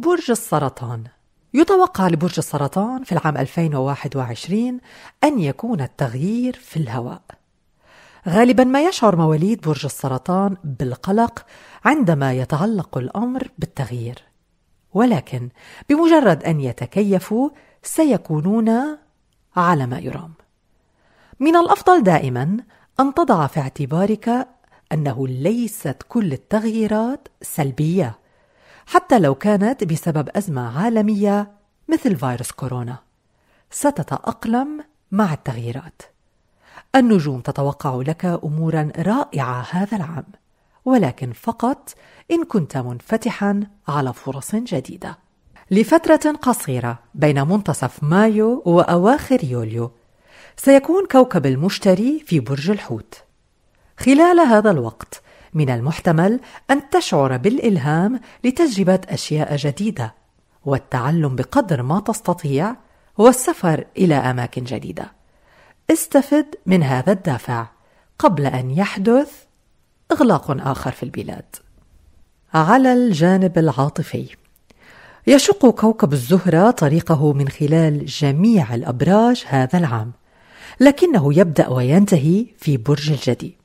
برج السرطان يتوقع لبرج السرطان في العام 2021 أن يكون التغيير في الهواء. غالبا ما يشعر مواليد برج السرطان بالقلق عندما يتعلق الأمر بالتغيير. ولكن بمجرد أن يتكيفوا سيكونون على ما يرام. من الأفضل دائما أن تضع في اعتبارك أنه ليست كل التغييرات سلبية حتى لو كانت بسبب أزمة عالمية مثل فيروس كورونا ستتأقلم مع التغييرات النجوم تتوقع لك أمورا رائعة هذا العام ولكن فقط إن كنت منفتحا على فرص جديدة لفترة قصيرة بين منتصف مايو وأواخر يوليو سيكون كوكب المشتري في برج الحوت خلال هذا الوقت من المحتمل أن تشعر بالإلهام لتجربة أشياء جديدة والتعلم بقدر ما تستطيع والسفر إلى أماكن جديدة. استفد من هذا الدافع قبل أن يحدث إغلاق آخر في البلاد. على الجانب العاطفي يشق كوكب الزهرة طريقه من خلال جميع الأبراج هذا العام، لكنه يبدأ وينتهي في برج الجدي.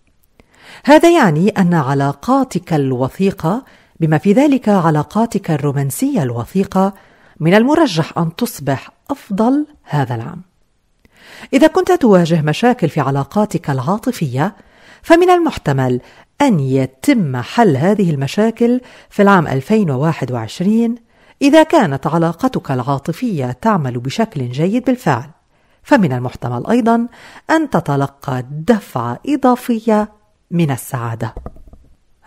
هذا يعني ان علاقاتك الوثيقه بما في ذلك علاقاتك الرومانسيه الوثيقه من المرجح ان تصبح افضل هذا العام اذا كنت تواجه مشاكل في علاقاتك العاطفيه فمن المحتمل ان يتم حل هذه المشاكل في العام 2021 اذا كانت علاقتك العاطفيه تعمل بشكل جيد بالفعل فمن المحتمل ايضا ان تتلقى دفعه اضافيه من السعاده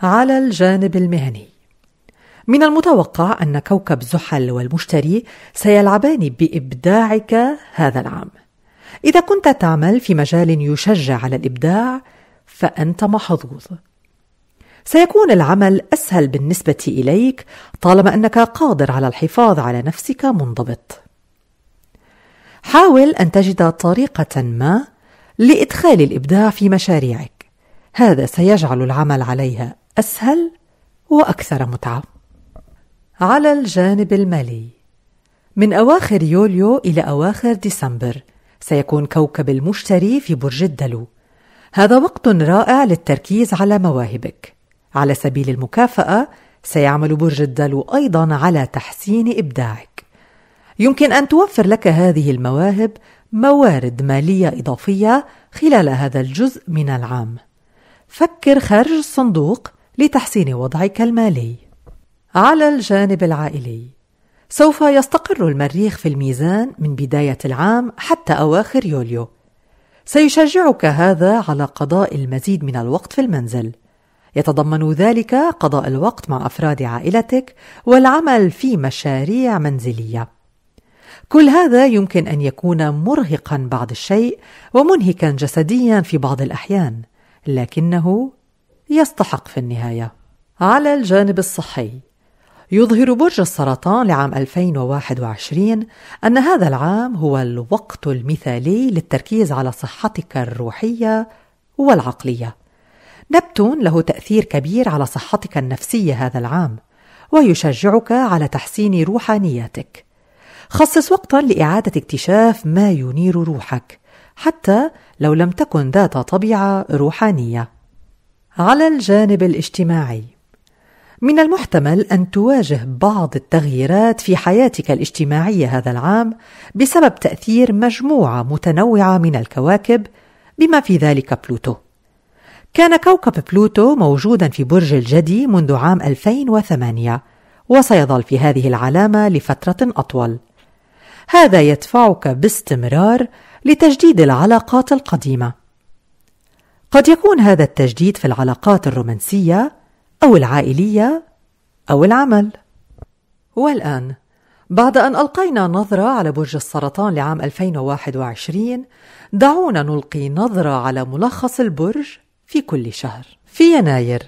على الجانب المهني من المتوقع ان كوكب زحل والمشتري سيلعبان بابداعك هذا العام اذا كنت تعمل في مجال يشجع على الابداع فانت محظوظ سيكون العمل اسهل بالنسبه اليك طالما انك قادر على الحفاظ على نفسك منضبط حاول ان تجد طريقه ما لادخال الابداع في مشاريعك هذا سيجعل العمل عليها اسهل واكثر متعه على الجانب المالي من اواخر يوليو الى اواخر ديسمبر سيكون كوكب المشتري في برج الدلو هذا وقت رائع للتركيز على مواهبك على سبيل المكافاه سيعمل برج الدلو ايضا على تحسين ابداعك يمكن ان توفر لك هذه المواهب موارد ماليه اضافيه خلال هذا الجزء من العام فكر خارج الصندوق لتحسين وضعك المالي على الجانب العائلي سوف يستقر المريخ في الميزان من بداية العام حتى أواخر يوليو سيشجعك هذا على قضاء المزيد من الوقت في المنزل يتضمن ذلك قضاء الوقت مع أفراد عائلتك والعمل في مشاريع منزلية كل هذا يمكن أن يكون مرهقا بعض الشيء ومنهكا جسديا في بعض الأحيان لكنه يستحق في النهاية على الجانب الصحي يظهر برج السرطان لعام 2021 أن هذا العام هو الوقت المثالي للتركيز على صحتك الروحية والعقلية. نبتون له تأثير كبير على صحتك النفسية هذا العام، ويشجعك على تحسين روحانيتك. خصص وقتا لإعادة اكتشاف ما ينير روحك، حتى لو لم تكن ذات طبيعه روحانيه على الجانب الاجتماعي من المحتمل ان تواجه بعض التغييرات في حياتك الاجتماعيه هذا العام بسبب تاثير مجموعه متنوعه من الكواكب بما في ذلك بلوتو كان كوكب بلوتو موجودا في برج الجدي منذ عام 2008 وسيظل في هذه العلامه لفتره اطول هذا يدفعك باستمرار لتجديد العلاقات القديمه قد يكون هذا التجديد في العلاقات الرومانسيه او العائليه او العمل والان بعد أن ألقينا نظرة على برج السرطان لعام 2021 دعونا نلقي نظرة على ملخص البرج في كل شهر في يناير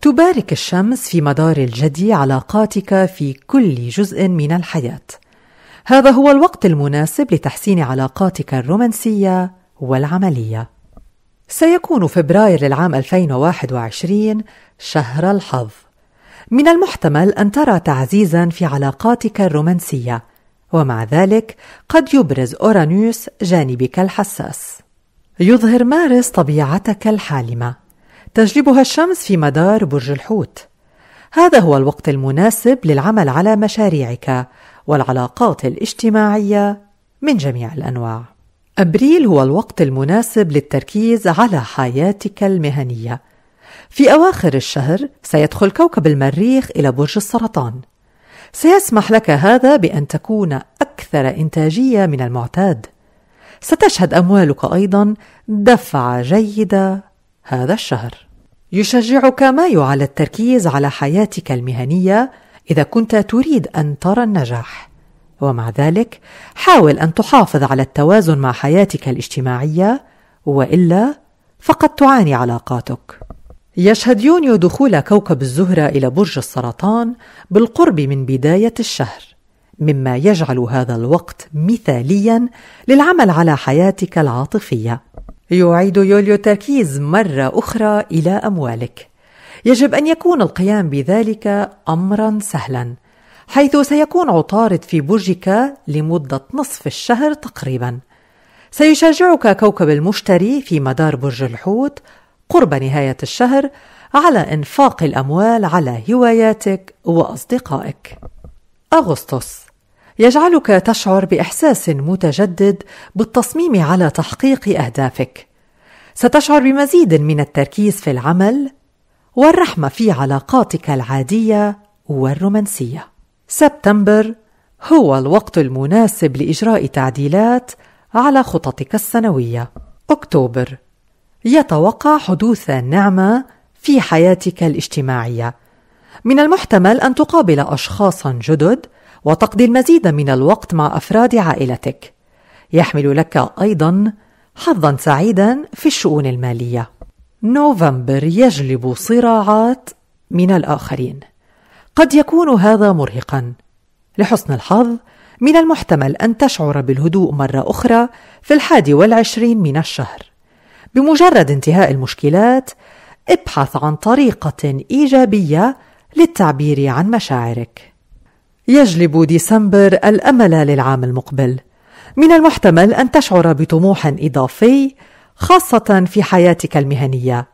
تبارك الشمس في مدار الجدي علاقاتك في كل جزء من الحياة هذا هو الوقت المناسب لتحسين علاقاتك الرومانسية والعملية. سيكون فبراير للعام 2021 شهر الحظ. من المحتمل أن ترى تعزيزا في علاقاتك الرومانسية، ومع ذلك قد يبرز أورانيوس جانبك الحساس. يظهر مارس طبيعتك الحالمة. تجلبها الشمس في مدار برج الحوت. هذا هو الوقت المناسب للعمل على مشاريعك والعلاقات الاجتماعية من جميع الأنواع. أبريل هو الوقت المناسب للتركيز على حياتك المهنية. في أواخر الشهر سيدخل كوكب المريخ إلى برج السرطان. سيسمح لك هذا بأن تكون أكثر إنتاجية من المعتاد. ستشهد أموالك أيضا دفعة جيدة هذا الشهر. يشجعك مايو على التركيز على حياتك المهنية اذا كنت تريد ان ترى النجاح ومع ذلك حاول ان تحافظ على التوازن مع حياتك الاجتماعيه والا فقد تعاني علاقاتك يشهد يونيو دخول كوكب الزهره الى برج السرطان بالقرب من بدايه الشهر مما يجعل هذا الوقت مثاليا للعمل على حياتك العاطفيه يعيد يوليو التركيز مره اخرى الى اموالك يجب ان يكون القيام بذلك امرا سهلا حيث سيكون عطارد في برجك لمده نصف الشهر تقريبا سيشجعك كوكب المشتري في مدار برج الحوت قرب نهايه الشهر على انفاق الاموال على هواياتك واصدقائك اغسطس يجعلك تشعر باحساس متجدد بالتصميم على تحقيق اهدافك ستشعر بمزيد من التركيز في العمل والرحمة في علاقاتك العادية والرومانسية. سبتمبر هو الوقت المناسب لإجراء تعديلات على خططك السنوية. أكتوبر يتوقع حدوث نعمة في حياتك الاجتماعية. من المحتمل أن تقابل أشخاصا جدد وتقضي المزيد من الوقت مع أفراد عائلتك. يحمل لك أيضا حظا سعيدا في الشؤون الماليه نوفمبر يجلب صراعات من الآخرين قد يكون هذا مرهقا لحسن الحظ من المحتمل أن تشعر بالهدوء مرة أخرى في الحادي والعشرين من الشهر بمجرد انتهاء المشكلات ابحث عن طريقة إيجابية للتعبير عن مشاعرك يجلب ديسمبر الأمل للعام المقبل من المحتمل أن تشعر بطموح إضافي خاصة في حياتك المهنية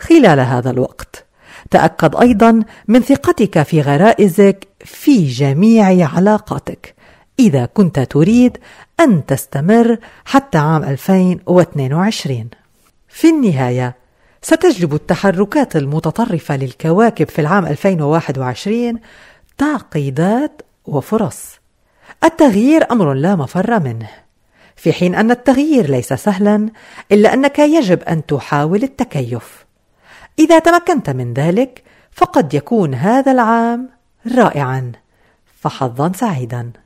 خلال هذا الوقت. تأكد أيضا من ثقتك في غرائزك في جميع علاقاتك إذا كنت تريد أن تستمر حتى عام 2022. في النهاية ستجلب التحركات المتطرفة للكواكب في العام 2021 تعقيدات وفرص. التغيير أمر لا مفر منه. في حين ان التغيير ليس سهلا الا انك يجب ان تحاول التكيف اذا تمكنت من ذلك فقد يكون هذا العام رائعا فحظا سعيدا